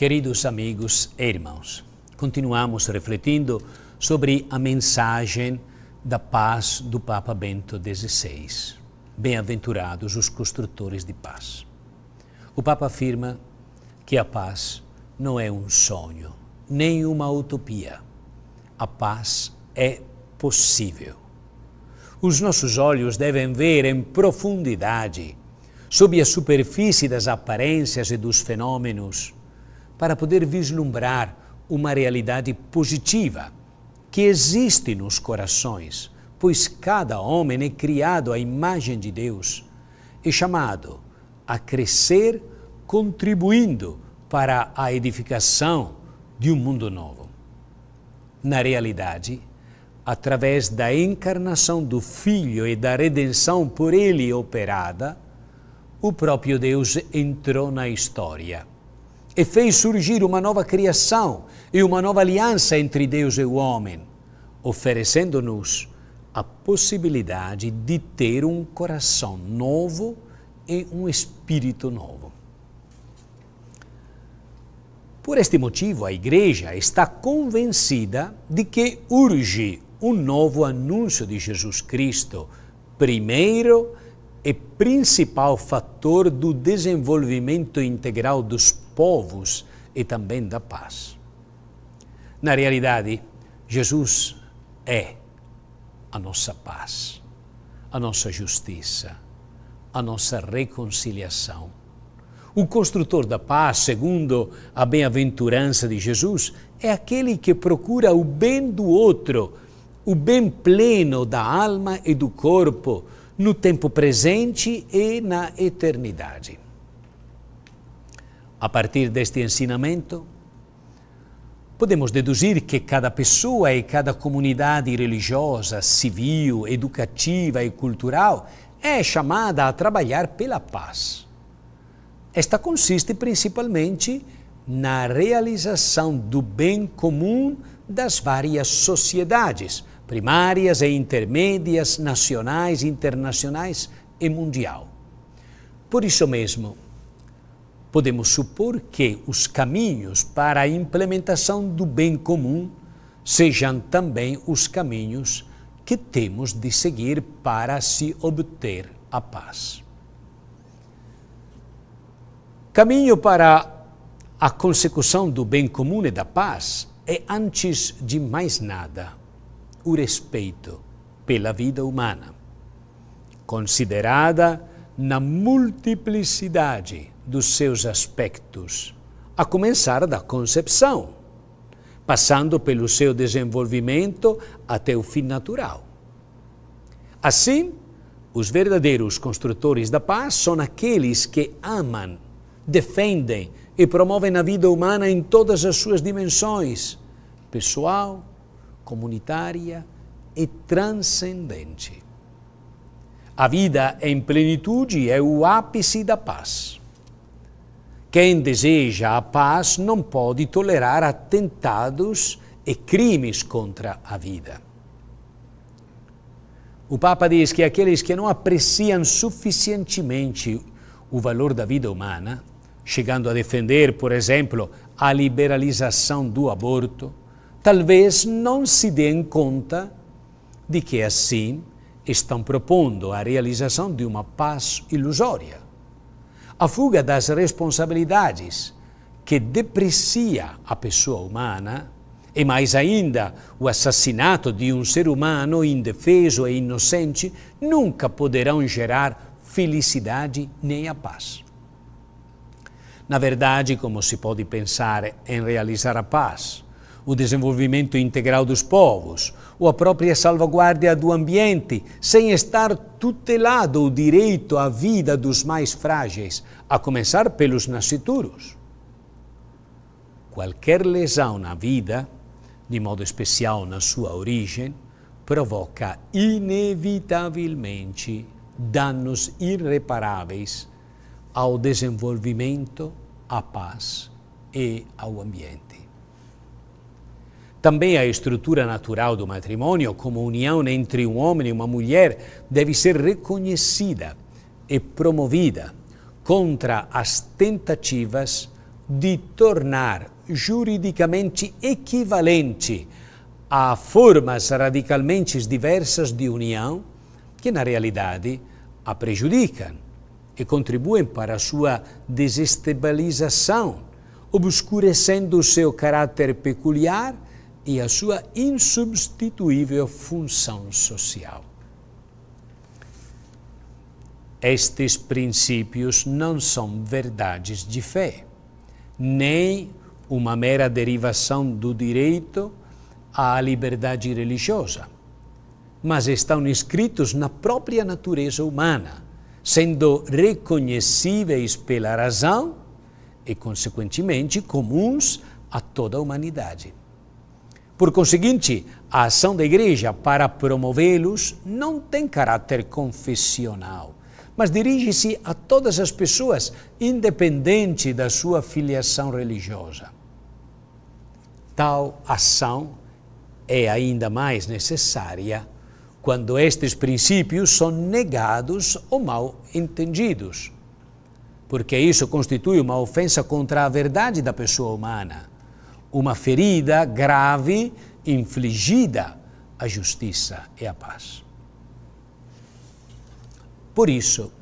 Queridos amigos e irmãos, continuamos refletindo sobre a mensagem da paz do Papa Bento XVI. Bem-aventurados os construtores de paz. O Papa afirma que a paz não é um sonho, nem uma utopia. A paz é possível. Os nossos olhos devem ver em profundidade, sob a superfície das aparências e dos fenômenos, para poder vislumbrar uma realidade positiva que existe nos corações, pois cada homem é criado à imagem de Deus e chamado a crescer contribuindo para a edificação de um mundo novo. Na realidade, através da encarnação do Filho e da redenção por ele operada, o próprio Deus entrou na história e fez surgir uma nova criação e uma nova aliança entre Deus e o homem, oferecendo-nos a possibilidade de ter um coração novo e um espírito novo. Por este motivo, a Igreja está convencida de que urge um novo anúncio de Jesus Cristo, primeiro e principal fator do desenvolvimento integral dos povos e também da paz. Na realidade, Jesus é a nossa paz, a nossa justiça, a nossa reconciliação. O construtor da paz, segundo a bem-aventurança de Jesus, é aquele que procura o bem do outro, o bem pleno da alma e do corpo, no tempo presente e na eternidade. A partir deste ensinamento, podemos deduzir que cada pessoa e cada comunidade religiosa, civil, educativa e cultural é chamada a trabalhar pela paz. Esta consiste principalmente na realização do bem comum das várias sociedades, primárias e intermédias, nacionais, internacionais e mundial. Por isso mesmo, podemos supor que os caminhos para a implementação do bem comum sejam também os caminhos que temos de seguir para se obter a paz. Caminho para a consecução do bem comum e da paz é, antes de mais nada, o respeito pela vida humana, considerada na multiplicidade dos seus aspectos, a começar da concepção, passando pelo seu desenvolvimento até o fim natural. Assim, os verdadeiros construtores da paz são aqueles que amam, defendem e promovem a vida humana em todas as suas dimensões pessoal, comunitária e transcendente. A vida em plenitude é o ápice da paz. Quem deseja a paz não pode tolerar atentados e crimes contra a vida. O Papa diz que aqueles que não apreciam suficientemente o valor da vida humana, chegando a defender, por exemplo, a liberalização do aborto, talvez não se deem conta de que assim estão propondo a realização de uma paz ilusória a fuga das responsabilidades, que deprecia a pessoa humana, e mais ainda, o assassinato de um ser humano indefeso e inocente nunca poderão gerar felicidade nem a paz. Na verdade, como se pode pensar em realizar a paz, o desenvolvimento integral dos povos ou a própria salvaguarda do ambiente, sem estar tutelado o direito à vida dos mais frágeis, a começar pelos nascituros. Qualquer lesão na vida, de modo especial na sua origem, provoca inevitavelmente danos irreparáveis ao desenvolvimento, à paz e ao ambiente. Também a estrutura natural do matrimônio, como união entre um homem e uma mulher, deve ser reconhecida e promovida contra as tentativas de tornar juridicamente equivalente a formas radicalmente diversas de união que, na realidade, a prejudicam e contribuem para a sua desestabilização, obscurecendo o seu caráter peculiar e a sua insubstituível função social. Estes princípios não são verdades de fé, nem uma mera derivação do direito à liberdade religiosa, mas estão inscritos na própria natureza humana, sendo reconhecíveis pela razão e, consequentemente, comuns a toda a humanidade. Por conseguinte, a ação da Igreja para promovê-los não tem caráter confessional, mas dirige-se a todas as pessoas, independente da sua filiação religiosa. Tal ação é ainda mais necessária quando estes princípios são negados ou mal entendidos, porque isso constitui uma ofensa contra a verdade da pessoa humana uma ferida grave infligida à justiça e à paz. Por isso,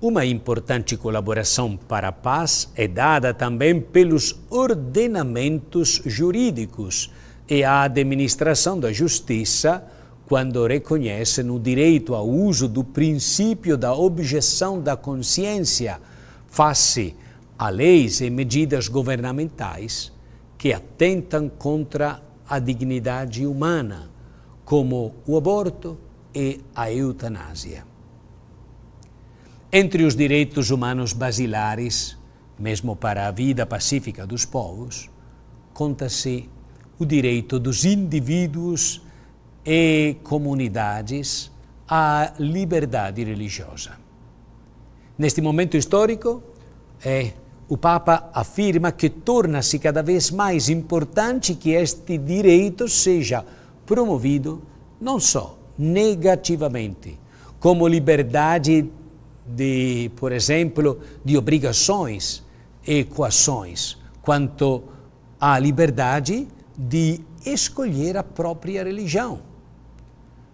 uma importante colaboração para a paz é dada também pelos ordenamentos jurídicos e a administração da justiça quando reconhece no direito ao uso do princípio da objeção da consciência face a leis e medidas governamentais que atentam contra a dignidade humana, como o aborto e a eutanásia. Entre os direitos humanos basilares, mesmo para a vida pacífica dos povos, conta-se o direito dos indivíduos e comunidades à liberdade religiosa. Neste momento histórico, é o Papa afirma que torna-se cada vez mais importante que este direito seja promovido não só negativamente, como liberdade de, por exemplo, de obrigações e coações, quanto à liberdade de escolher a própria religião,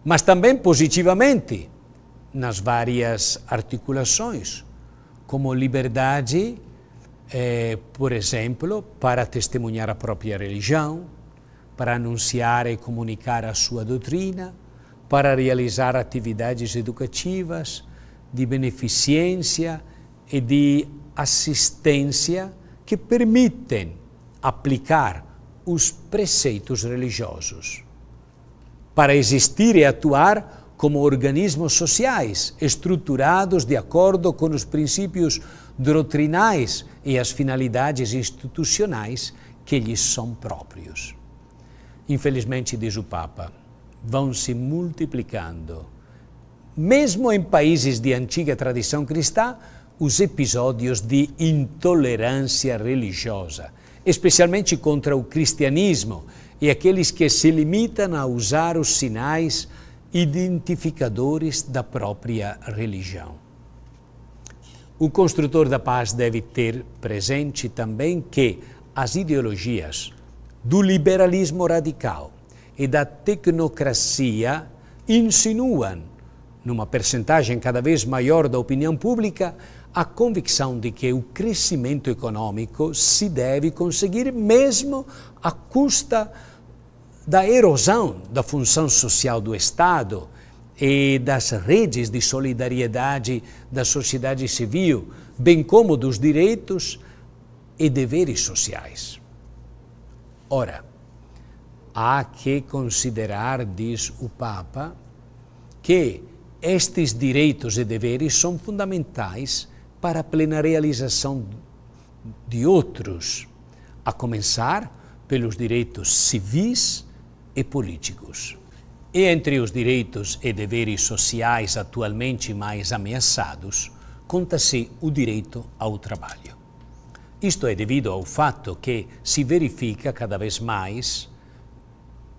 mas também positivamente nas várias articulações, como liberdade eh, por exemplo, para testemunhar a própria religião, para anunciar e comunicar a sua doutrina, para realizar atividades educativas, de beneficência e de assistência que permitem aplicar os preceitos religiosos. Para existir e atuar como organismos sociais estruturados de acordo com os princípios doutrinais e as finalidades institucionais que lhes são próprios. Infelizmente, diz o Papa, vão se multiplicando, mesmo em países de antiga tradição cristã, os episódios de intolerância religiosa, especialmente contra o cristianismo e aqueles que se limitam a usar os sinais identificadores da própria religião. O construtor da paz deve ter presente também que as ideologias do liberalismo radical e da tecnocracia insinuam, numa percentagem cada vez maior da opinião pública, a convicção de que o crescimento econômico se deve conseguir mesmo à custa da erosão da função social do Estado e das redes de solidariedade da sociedade civil, bem como dos direitos e deveres sociais. Ora, há que considerar, diz o Papa, que estes direitos e deveres são fundamentais para a plena realização de outros, a começar pelos direitos civis e políticos. Entre os direitos e deveres sociais atualmente mais ameaçados, conta-se o direito ao trabalho. Isto é devido ao fato que se verifica cada vez mais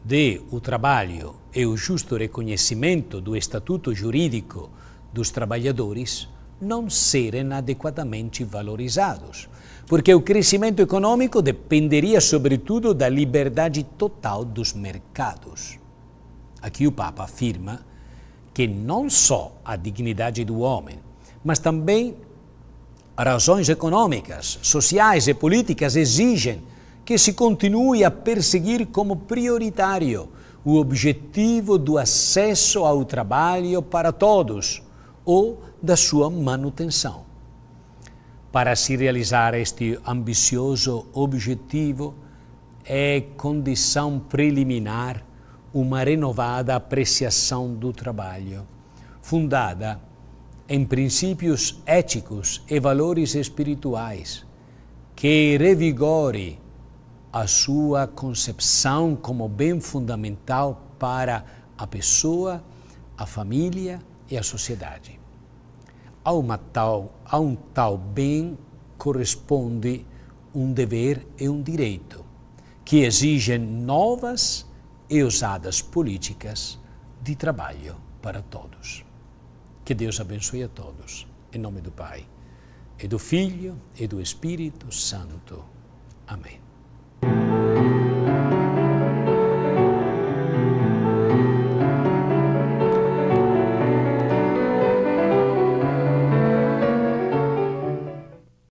de o trabalho e o justo reconhecimento do estatuto jurídico dos trabalhadores não serem adequadamente valorizados, porque o crescimento econômico dependeria sobretudo da liberdade total dos mercados. Aqui o Papa afirma que não só a dignidade do homem, mas também razões econômicas, sociais e políticas exigem que se continue a perseguir como prioritário o objetivo do acesso ao trabalho para todos ou da sua manutenção. Para se realizar este ambicioso objetivo, é condição preliminar uma renovada apreciação do trabalho, fundada em princípios éticos e valores espirituais, que revigore a sua concepção como bem fundamental para a pessoa, a família e a sociedade. A, uma tal, a um tal bem corresponde um dever e um direito, que exigem novas e ousadas políticas de trabalho para todos. Que Deus abençoe a todos, em nome do Pai, e do Filho e do Espírito Santo. Amém.